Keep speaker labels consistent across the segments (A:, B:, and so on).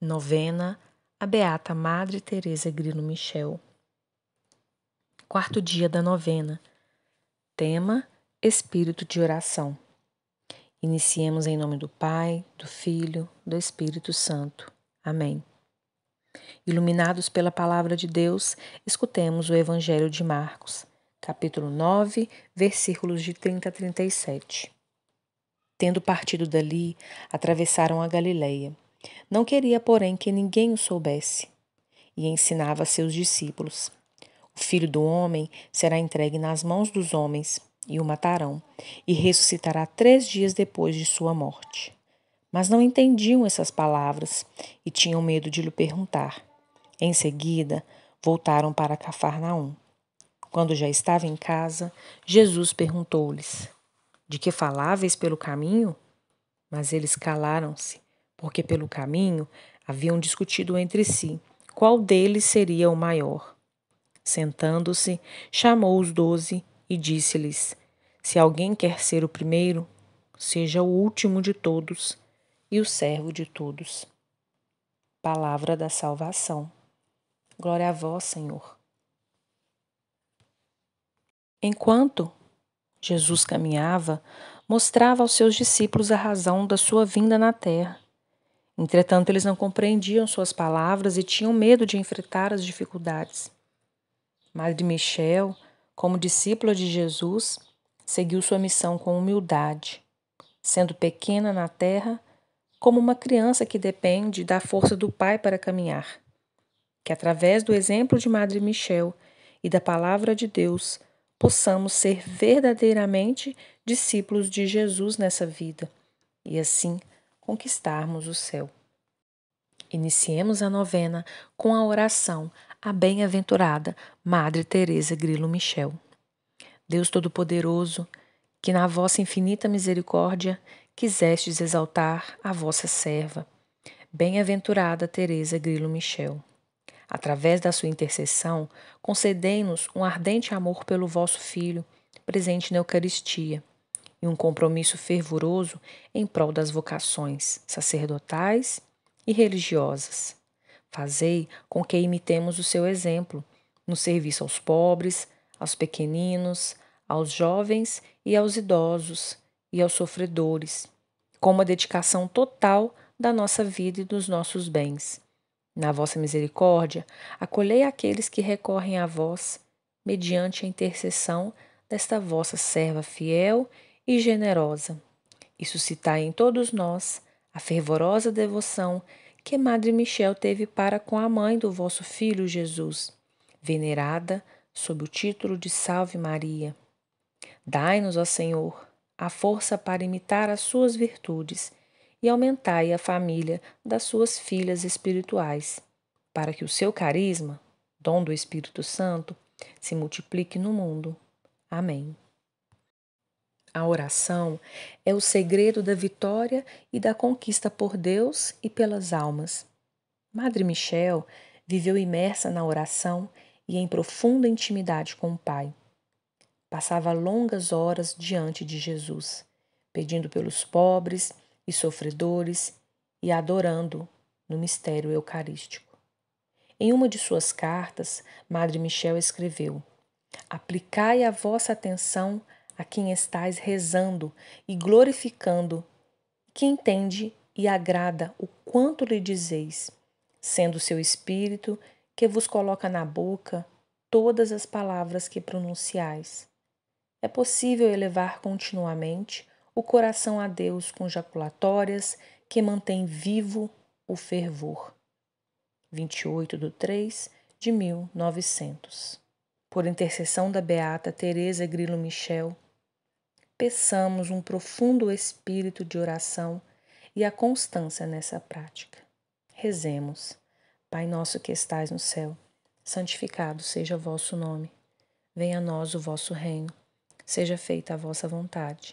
A: Novena a Beata Madre Teresa Grilo Michel. Quarto dia da novena. Tema: Espírito de oração. Iniciemos em nome do Pai, do Filho, do Espírito Santo. Amém. Iluminados pela palavra de Deus, escutemos o Evangelho de Marcos, capítulo 9, versículos de 30 a 37. Tendo partido dali, atravessaram a Galileia. Não queria, porém, que ninguém o soubesse, e ensinava a seus discípulos: O filho do homem será entregue nas mãos dos homens, e o matarão, e ressuscitará três dias depois de sua morte. Mas não entendiam essas palavras e tinham medo de lhe perguntar. Em seguida, voltaram para Cafarnaum. Quando já estava em casa, Jesus perguntou-lhes: De que faláveis pelo caminho? Mas eles calaram-se, porque pelo caminho haviam discutido entre si qual deles seria o maior. Sentando-se, chamou os doze e disse-lhes: Se alguém quer ser o primeiro, seja o último de todos e o servo de todos. Palavra da salvação. Glória a vós, Senhor. Enquanto Jesus caminhava, mostrava aos seus discípulos a razão da sua vinda na terra. Entretanto, eles não compreendiam suas palavras e tinham medo de enfrentar as dificuldades. Madre Michel, como discípula de Jesus, seguiu sua missão com humildade, sendo pequena na terra, como uma criança que depende da força do Pai para caminhar. Que através do exemplo de Madre Michel e da palavra de Deus, possamos ser verdadeiramente discípulos de Jesus nessa vida e assim conquistarmos o céu. Iniciemos a novena com a oração à bem-aventurada Madre Teresa Grilo Michel. Deus Todo-Poderoso, que na vossa infinita misericórdia quisestes exaltar a vossa serva, bem-aventurada Teresa Grilo Michel. Através da sua intercessão, concedei-nos um ardente amor pelo vosso Filho, presente na Eucaristia, e um compromisso fervoroso em prol das vocações sacerdotais e religiosas. Fazei com que imitemos o seu exemplo no serviço aos pobres, aos pequeninos, aos jovens e aos idosos e aos sofredores, com uma dedicação total da nossa vida e dos nossos bens. Na vossa misericórdia, acolhei aqueles que recorrem a vós, mediante a intercessão desta vossa serva fiel e generosa. E suscitai em todos nós a fervorosa devoção que Madre Michel teve para com a mãe do vosso filho Jesus, venerada sob o título de Salve Maria. Dai-nos, ó Senhor, a força para imitar as suas virtudes e aumentai a família das suas filhas espirituais, para que o seu carisma, dom do Espírito Santo, se multiplique no mundo. Amém. A oração é o segredo da vitória e da conquista por Deus e pelas almas. Madre Michel viveu imersa na oração e em profunda intimidade com o Pai. Passava longas horas diante de Jesus, pedindo pelos pobres e sofredores e adorando no mistério eucarístico. Em uma de suas cartas, Madre Michel escreveu: Aplicai a vossa atenção a quem estáis rezando e glorificando, que entende e agrada o quanto lhe dizeis, sendo seu espírito que vos coloca na boca todas as palavras que pronunciais. É possível elevar continuamente o coração a Deus com jaculatórias que mantém vivo o fervor. 28 de 3 de 1900. Por intercessão da beata Teresa Grilo Michel, peçamos um profundo espírito de oração e a constância nessa prática. Rezemos. Pai nosso que estais no céu, santificado seja vosso nome. Venha a nós o vosso reino. Seja feita a vossa vontade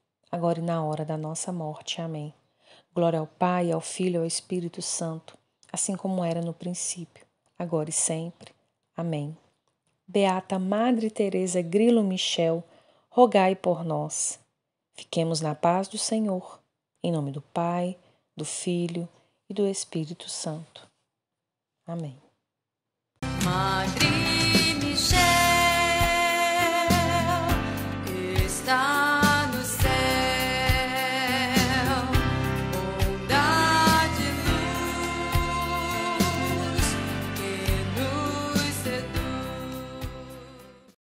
A: agora e na hora da nossa morte. Amém. Glória ao Pai, ao Filho e ao Espírito Santo, assim como era no princípio, agora e sempre. Amém. Beata Madre Teresa Grilo Michel, rogai por nós. Fiquemos na paz do Senhor, em nome do Pai, do Filho e do Espírito Santo. Amém. Madre Michel